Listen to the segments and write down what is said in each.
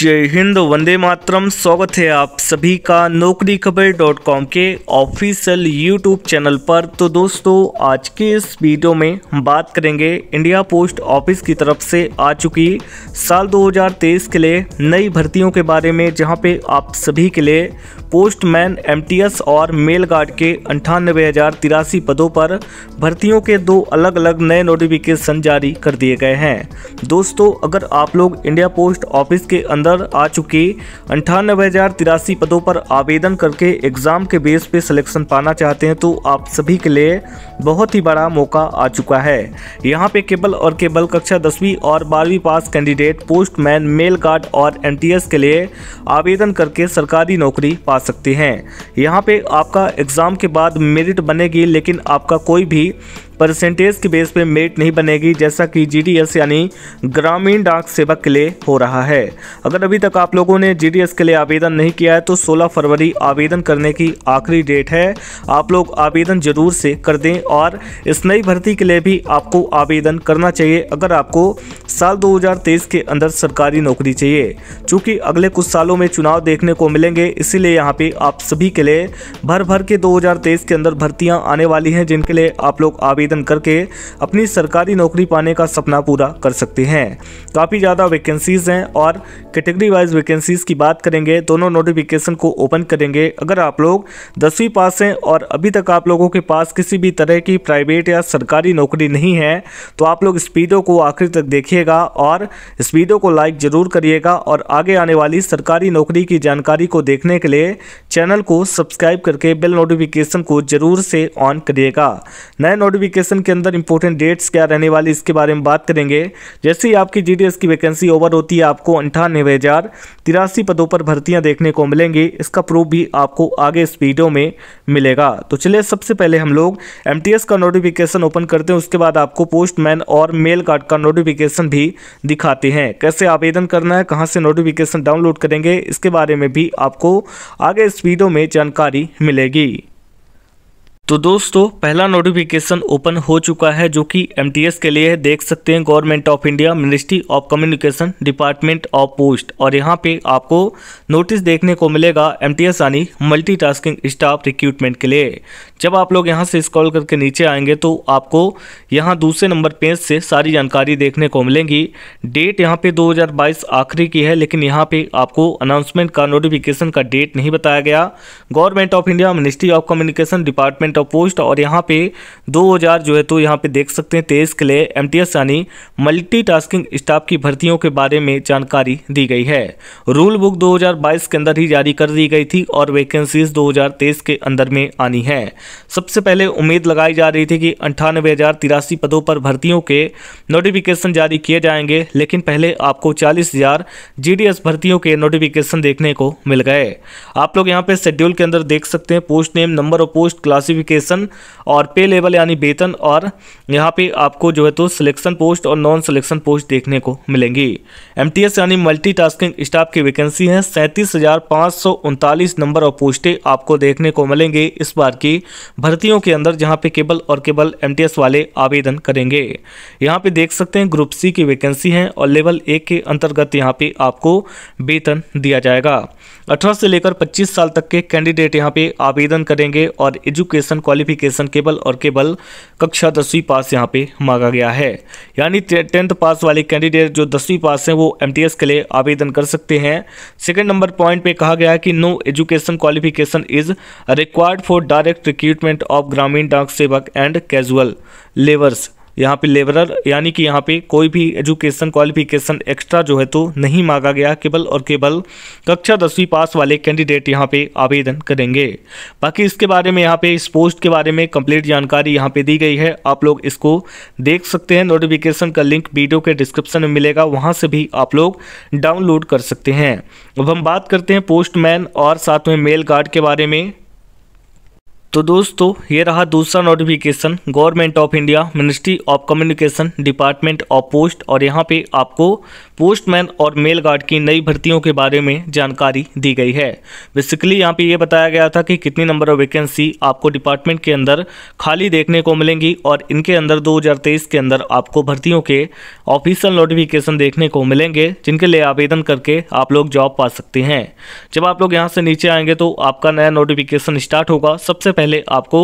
जय हिंद वंदे मातरम स्वागत है आप सभी का नौकरी खबर डॉट कॉम के ऑफिशियल यूट्यूब चैनल पर तो दोस्तों आज के इस वीडियो में हम बात करेंगे इंडिया पोस्ट ऑफिस की तरफ से आ चुकी साल 2023 के लिए नई भर्तियों के बारे में जहां पे आप सभी के लिए पोस्टमैन एमटीएस और मेल गार्ड के अंठानबे पदों पर भर्तियों के दो अलग अलग नए नोटिफिकेशन जारी कर दिए गए हैं दोस्तों अगर आप लोग इंडिया पोस्ट ऑफिस के अंदर अंदर आ चुके तिरासी पदों पर आवेदन करके एग्ज़ाम के बेस पे सिलेक्शन पाना चाहते हैं तो आप सभी के लिए बहुत ही बड़ा मौका आ चुका है यहाँ पे केवल और केवल कक्षा दसवीं और बारहवीं पास कैंडिडेट पोस्टमैन मेल गार्ड और एम के लिए आवेदन करके सरकारी नौकरी पा सकते हैं यहाँ पे आपका एग्ज़ाम के बाद मेरिट बनेगी लेकिन आपका कोई भी परसेंटेज के बेस पे मेट नहीं बनेगी जैसा कि जी यानी ग्रामीण डाक सेवक के लिए हो रहा है अगर अभी तक आप लोगों ने जी के लिए आवेदन नहीं किया है तो 16 फरवरी आवेदन करने की आखिरी डेट है आप लोग आवेदन जरूर से कर दें और इस नई भर्ती के लिए भी आपको आवेदन करना चाहिए अगर आपको साल दो के अंदर सरकारी नौकरी चाहिए चूँकि अगले कुछ सालों में चुनाव देखने को मिलेंगे इसीलिए यहाँ पर आप सभी के लिए भर भर के दो के अंदर भर्तियाँ आने वाली हैं जिनके लिए आप लोग आवेदन आवेदन करके अपनी सरकारी नौकरी पाने का सपना पूरा कर सकते हैं काफ़ी ज़्यादा वैकेंसीज़ हैं और कैटेगरी वाइज वैकेंसीज़ की बात करेंगे दोनों नोटिफिकेशन को ओपन करेंगे अगर आप लोग दसवीं पास हैं और अभी तक आप लोगों के पास किसी भी तरह की प्राइवेट या सरकारी नौकरी नहीं है तो आप लोग इस वीडियो को आखिर तक देखिएगा और इस वीडियो को लाइक ज़रूर करिएगा और आगे आने वाली सरकारी नौकरी की जानकारी को देखने के लिए चैनल को सब्सक्राइब करके बेल नोटिफिकेशन को ज़रूर से ऑन करिएगा नए नोटिफिकेशन नोटिफिकेशन के अंदर इंपॉर्टेंट डेट्स क्या रहने वाली इसके बारे में बात करेंगे जैसे ही आपकी जी की वैकेंसी ओवर होती है आपको अंठानवे पदों पर भर्तियां देखने को मिलेंगी इसका प्रूफ भी आपको आगे इस वीडियो में मिलेगा तो चलिए सबसे पहले हम लोग एम का नोटिफिकेशन ओपन करते हैं उसके बाद आपको पोस्टमैन और मेल कार्ड का नोटिफिकेशन भी दिखाते हैं कैसे आवेदन करना है कहाँ से नोटिफिकेशन डाउनलोड करेंगे इसके बारे में भी आपको आगे इस वीडियो में जानकारी मिलेगी तो दोस्तों पहला नोटिफिकेशन ओपन हो चुका है जो कि एम के लिए है देख सकते हैं government of India ministry of communication department of post और यहां पे आपको नोटिस देखने को मिलेगा एम टी एस यानी टास्किंग स्टाफ रिक्रूटमेंट के लिए जब आप लोग यहां से स्क्रॉल करके नीचे आएंगे तो आपको यहाँ दूसरे नंबर पेज से सारी जानकारी देखने को मिलेंगी डेट यहाँ पर दो आखिरी की है लेकिन यहाँ पर आपको अनाउंसमेंट का नोटिफिकेशन का डेट नहीं बताया गया government of India ministry of communication department date of post और यहाँ पे 2000 जो है तो यहाँ पे देख सकते हैं तेईस के लिए एम यानी मल्टीटास्किंग स्टाफ की भर्तियों के बारे में जानकारी दी गई है रूल बुक 2022 के अंदर ही जारी कर दी गई थी और वैकेंसीज 2023 के अंदर में आनी है सबसे पहले उम्मीद लगाई जा रही थी कि अंठानवे पदों पर भर्तियों के नोटिफिकेशन जारी किए जाएंगे लेकिन पहले आपको चालीस हजार भर्तियों के नोटिफिकेशन देखने को मिल गए आप लोग यहाँ पे शेड्यूल के अंदर देख सकते हैं पोस्ट नेम नंबर और पोस्ट क्लासिफिक क्वालिफिकेशन और पे लेवल यानी वेतन और यहाँ पे आपको जो है तो सिलेक्शन पोस्ट और नॉन सिलेक्शन पोस्ट देखने को मिलेंगी एम यानी मल्टी स्टाफ की वैकेंसी है सैंतीस नंबर और पोस्टें आपको देखने को मिलेंगे इस बार की भर्तियों के अंदर जहाँ पे केवल और केवल एम वाले आवेदन करेंगे यहाँ पे देख सकते हैं ग्रुप सी की वैकेंसी है और लेवल एक के अंतर्गत यहाँ पे आपको वेतन दिया जाएगा अठारह से लेकर 25 साल तक के कैंडिडेट यहाँ पे आवेदन करेंगे और एजुकेशन क्वालिफिकेशन केवल और केवल कक्षा दसवीं पास यहाँ पे मांगा गया है यानी टेंथ पास वाले कैंडिडेट जो दसवीं पास हैं वो एम के लिए आवेदन कर सकते हैं सेकेंड नंबर पॉइंट पर कहा गया है कि no education qualification is required for direct recruitment of Gramin Dak सेवक एंड कैजुअल लेबर्स यहाँ पे लेबरर यानी कि यहाँ पे कोई भी एजुकेशन क्वालिफिकेशन एक्स्ट्रा जो है तो नहीं मांगा गया केवल और केवल कक्षा दसवीं पास वाले कैंडिडेट यहाँ पे आवेदन करेंगे बाकी इसके बारे में यहाँ पे इस पोस्ट के बारे में कंप्लीट जानकारी यहाँ पे दी गई है आप लोग इसको देख सकते हैं नोटिफिकेशन का लिंक वीडियो के डिस्क्रिप्शन में मिलेगा वहाँ से भी आप लोग डाउनलोड कर सकते हैं अब हम बात करते हैं पोस्टमैन और साथ में मेल गार्ड के बारे में तो दोस्तों ये रहा दूसरा notification government of India ministry of communication department of post और यहाँ पे आपको पोस्टमैन और मेल गार्ड की नई भर्तियों के बारे में जानकारी दी गई है बेसिकली यहाँ पे ये बताया गया था कि कितनी नंबर ऑफ वैकेंसी आपको डिपार्टमेंट के अंदर खाली देखने को मिलेंगी और इनके अंदर दो के अंदर आपको भर्तियों के ऑफिशियल नोटिफिकेशन देखने को मिलेंगे जिनके लिए आवेदन करके आप लोग जॉब पा सकते हैं जब आप लोग यहाँ से नीचे आएंगे तो आपका नया नोटिफिकेशन स्टार्ट होगा सबसे पहले आपको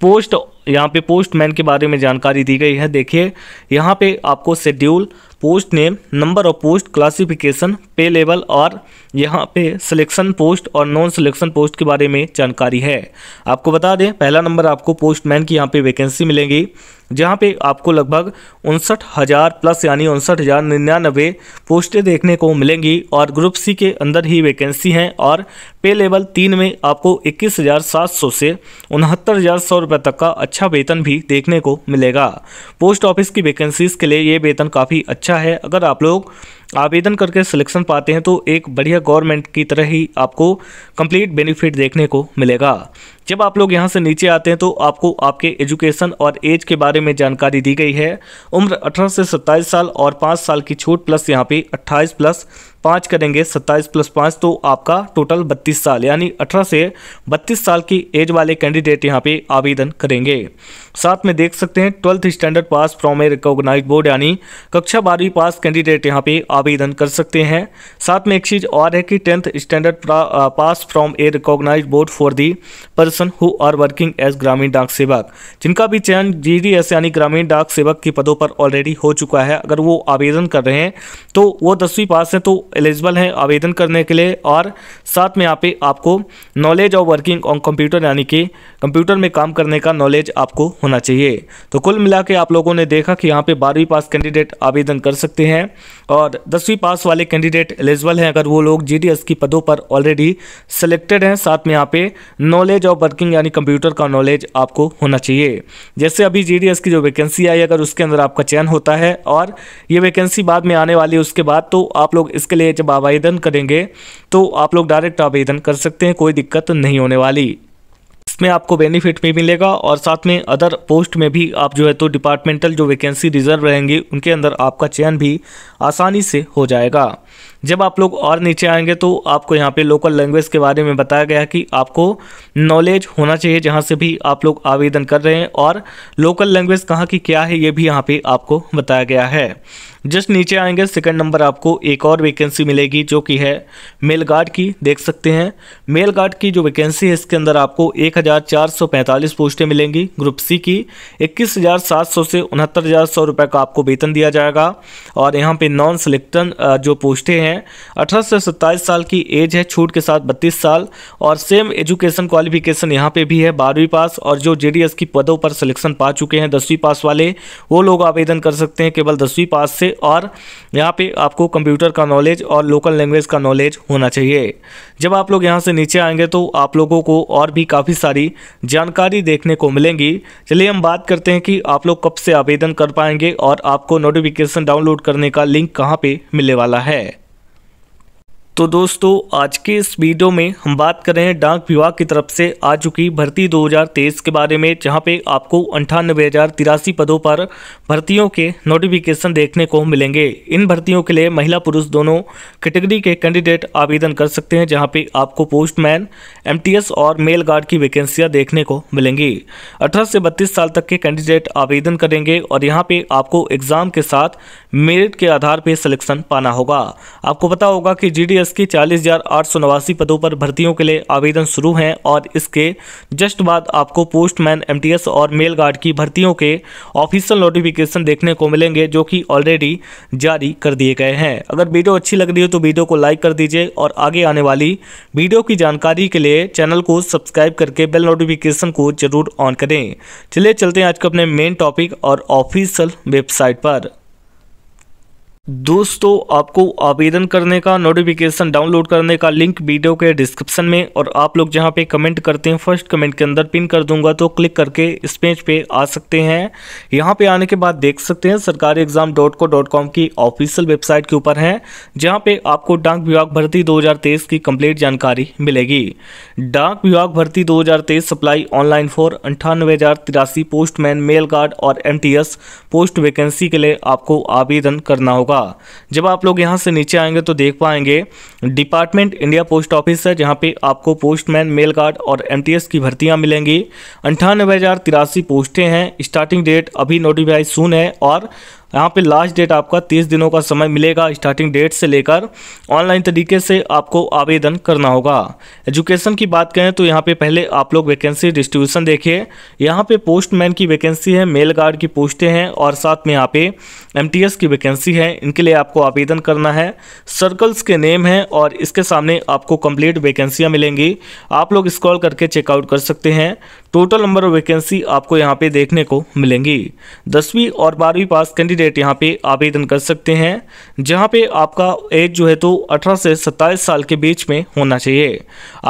पोस्ट यहाँ पे पोस्टमैन के बारे में जानकारी दी गई है देखिए यहाँ पे आपको schedule post name number of post classification pay level और यहाँ पे सिलेक्शन पोस्ट और नॉन सिलेक्शन पोस्ट के बारे में जानकारी है आपको बता दें पहला नंबर आपको पोस्टमैन की यहाँ पे वैकेंसी मिलेंगी जहाँ पे आपको लगभग उनसठ हज़ार प्लस यानी उनसठ हज़ार निन्यानवे पोस्टें देखने को मिलेंगी और ग्रुप सी के अंदर ही वैकेंसी हैं और पे लेवल तीन में आपको इक्कीस हज़ार सात सौ से उनहत्तर हज़ार सौ रुपये तक का अच्छा वेतन भी देखने को मिलेगा पोस्ट ऑफिस की वैकेंसीज़ के लिए ये वेतन काफ़ी अच्छा है अगर आप लोग आवेदन करके सिलेक्शन पाते हैं तो एक बढ़िया गवर्नमेंट की तरह ही आपको कंप्लीट बेनिफिट देखने को मिलेगा जब आप लोग यहाँ से नीचे आते हैं तो आपको आपके एजुकेशन और एज के बारे में जानकारी दी गई है उम्र 18 से 27 साल और 5 साल की छूट प्लस यहाँ पे 28 प्लस पाँच करेंगे सत्ताईस प्लस पाँच तो आपका टोटल बत्तीस साल यानी अठारह से बत्तीस साल की एज वाले कैंडिडेट यहाँ पे आवेदन करेंगे साथ में देख सकते हैं twelfth standard pass from a recognise board यानी कक्षा बारहवीं पास कैंडिडेट यहाँ पे आवेदन कर सकते हैं साथ में एक चीज़ और है कि tenth standard pass from a recognise board for the person who are working as Gramin Dak सेवक जिनका भी चयन जी यानी ग्रामीण डाक सेवक के पदों पर ऑलरेडी हो चुका है अगर वो आवेदन कर रहे हैं तो वो दसवीं पास हैं तो एलिजिबल हैं आवेदन करने के लिए और साथ में यहाँ पे आपको knowledge of working on computer यानी कि कंप्यूटर में काम करने का नॉलेज आपको होना चाहिए तो कुल मिला के आप लोगों ने देखा कि यहाँ पे बारहवीं पास कैंडिडेट आवेदन कर सकते हैं और दसवीं पास वाले कैंडिडेट एलिजिबल हैं अगर वो लोग जी की पदों पर ऑलरेडी सेलेक्टेड हैं साथ में यहाँ पे नॉलेज ऑफ वर्किंग यानी कंप्यूटर का नॉलेज आपको होना चाहिए जैसे अभी जी की जो वैकेंसी आई अगर उसके अंदर आपका चयन होता है और ये वैकेंसी बाद में आने वाली है उसके बाद तो आप लोग इसके लिए जब आवेदन करेंगे तो आप लोग डायरेक्ट आवेदन कर सकते हैं कोई दिक्कत नहीं होने वाली इसमें आपको बेनिफिट भी मिलेगा और साथ में अदर पोस्ट में भी आप जो है तो डिपार्टमेंटल जो वैकेंसी रिजर्व रहेंगी उनके अंदर आपका चयन भी आसानी से हो जाएगा जब आप लोग और नीचे आएंगे तो आपको यहाँ पे लोकल लैंग्वेज के बारे में बताया गया कि आपको नॉलेज होना चाहिए जहाँ से भी आप लोग आवेदन कर रहे हैं और लोकल लैंग्वेज कहाँ की क्या है ये भी यहाँ पे आपको बताया गया है जस्ट नीचे आएंगे सेकंड नंबर आपको एक और वैकेंसी मिलेगी जो कि है मेल गार्ड की देख सकते हैं मेल गार्ड की जो वैकेंसी है इसके अंदर आपको 1445 पोस्टें मिलेंगी ग्रुप सी की 21,700 से उनहत्तर हज़ार सौ रुपये का आपको वेतन दिया जाएगा और यहाँ पे नॉन सिलेक्टन जो पोस्टें हैं हैं अठारह से सत्ताईस साल की एज है छूट के साथ बत्तीस साल और सेम एजुकेशन क्वालिफिकेशन यहाँ पे भी है बारहवीं पास और जो जे की पदों पर सिलेक्शन पा चुके हैं दसवीं पास वाले वो लोग आवेदन कर सकते हैं केवल दसवीं पास से और यहाँ पे आपको कंप्यूटर का नॉलेज और लोकल लैंग्वेज का नॉलेज होना चाहिए जब आप लोग यहाँ से नीचे आएंगे तो आप लोगों को और भी काफ़ी सारी जानकारी देखने को मिलेंगी चलिए हम बात करते हैं कि आप लोग कब से आवेदन कर पाएंगे और आपको नोटिफिकेशन डाउनलोड करने का लिंक कहाँ पे मिलने वाला है तो दोस्तों आज के इस वीडियो में हम बात कर रहे हैं डाक विभाग की तरफ से आ चुकी भर्ती 2023 के बारे में जहां पे आपको अंठानबे हज़ार तिरासी पदों पर भर्तियों के नोटिफिकेशन देखने को मिलेंगे इन भर्तियों के लिए महिला पुरुष दोनों कैटेगरी के कैंडिडेट आवेदन कर सकते हैं जहां पे आपको पोस्टमैन एमटीएस और मेल गार्ड की वैकेंसियाँ देखने को मिलेंगी अठारह से बत्तीस साल तक के कैंडिडेट आवेदन करेंगे और यहाँ पर आपको एग्ज़ाम के साथ मेरिट के आधार पर सलेक्शन पाना होगा आपको पता होगा कि जी एस के चालीस पदों पर भर्तियों के लिए आवेदन शुरू हैं और इसके जस्ट बाद आपको पोस्टमैन एमटीएस और मेल गार्ड की भर्तियों के ऑफिशियल नोटिफिकेशन देखने को मिलेंगे जो कि ऑलरेडी जारी कर दिए गए हैं अगर वीडियो अच्छी लग रही हो तो वीडियो को लाइक कर दीजिए और आगे आने वाली वीडियो की जानकारी के लिए चैनल को सब्सक्राइब करके बेल नोटिफिकेशन को जरूर ऑन करें चलिए चलते हैं आज के अपने मेन टॉपिक और ऑफिशियल वेबसाइट पर दोस्तों आपको आवेदन करने का नोटिफिकेशन डाउनलोड करने का लिंक वीडियो के डिस्क्रिप्शन में और आप लोग जहां पे कमेंट करते हैं फर्स्ट कमेंट के अंदर पिन कर दूंगा तो क्लिक करके इस पेज पे आ सकते हैं यहां पे आने के बाद देख सकते हैं Sarkari exam dot co dot com की ऑफिशियल वेबसाइट के ऊपर है जहाँ पे आपको डाक विभाग भर्ती दो की कंप्लीट जानकारी मिलेगी डाक विभाग भर्ती दो सप्लाई ऑनलाइन फॉर अंठानवे पोस्टमैन मेल गार्ड और एम पोस्ट वैकेंसी के लिए आपको आवेदन करना होगा होगा जब आप लोग यहाँ से नीचे आएंगे तो देख पाएंगे डिपार्टमेंट इंडिया पोस्ट ऑफिस है जहाँ पे आपको पोस्टमैन मेल गार्ड और एमटीएस की भर्तियाँ मिलेंगी अंठानवे पोस्टें हैं स्टार्टिंग डेट अभी नोटिफाई सुन है और यहाँ पे लास्ट डेट आपका तीस दिनों का समय मिलेगा स्टार्टिंग डेट से लेकर ऑनलाइन तरीके से आपको आवेदन करना होगा एजुकेशन की बात करें तो यहाँ पे पहले आप लोग वैकेंसी डिस्ट्रीब्यूशन देखिए यहाँ पे पोस्टमैन की वैकेंसी है मेल गार्ड की पोस्टें हैं और साथ में यहाँ पे एमटीएस की वैकेंसी है इनके लिए आपको आवेदन करना है सर्कल्स के नेम हैं और इसके सामने आपको कंप्लीट वैकेंसियाँ मिलेंगी आप लोग स्क्रॉल करके चेकआउट कर सकते हैं टोटल नंबर ऑफ वैकेंसी आपको यहाँ पे देखने को मिलेंगी दसवीं और बारहवीं पास कैंडिडेट यहाँ पे आवेदन कर सकते हैं जहाँ पे आपका एज जो है तो 18 से 27 साल के बीच में होना चाहिए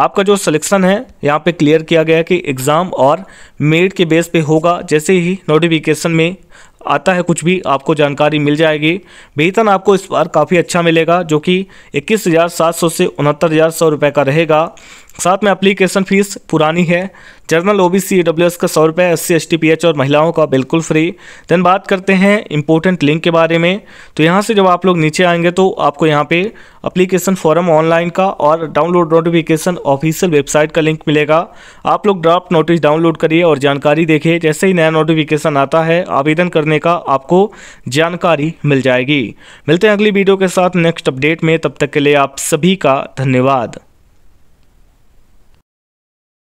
आपका जो सिलेक्शन है यहाँ पे क्लियर किया गया कि एग्ज़ाम और मेरिट के बेस पे होगा जैसे ही नोटिफिकेशन में आता है कुछ भी आपको जानकारी मिल जाएगी वेतन आपको इस बार काफ़ी अच्छा मिलेगा जो कि इक्कीस हज़ार सात सौ से उनहत्तर हज़ार सौ रुपये का रहेगा साथ में अप्लीकेशन फ़ीस पुरानी है general O B C E W S का सौ रुपये S C S T P H और महिलाओं का बिल्कुल फ्री देन बात करते हैं इंपॉर्टेंट लिंक के बारे में तो यहाँ से जब आप लोग नीचे आएंगे तो आपको यहाँ पे अप्लीकेशन फॉर्म ऑनलाइन का और डाउनलोड नोटिफिकेशन ऑफिशियल वेबसाइट का लिंक मिलेगा आप लोग ड्राफ्ट नोटिस डाउनलोड करिए और जानकारी देखिए जैसे ही नया नोटिफिकेशन आता है आवेदन करने का आपको जानकारी मिल जाएगी मिलते हैं अगली वीडियो के साथ नेक्स्ट अपडेट में तब तक के लिए आप सभी का धन्यवाद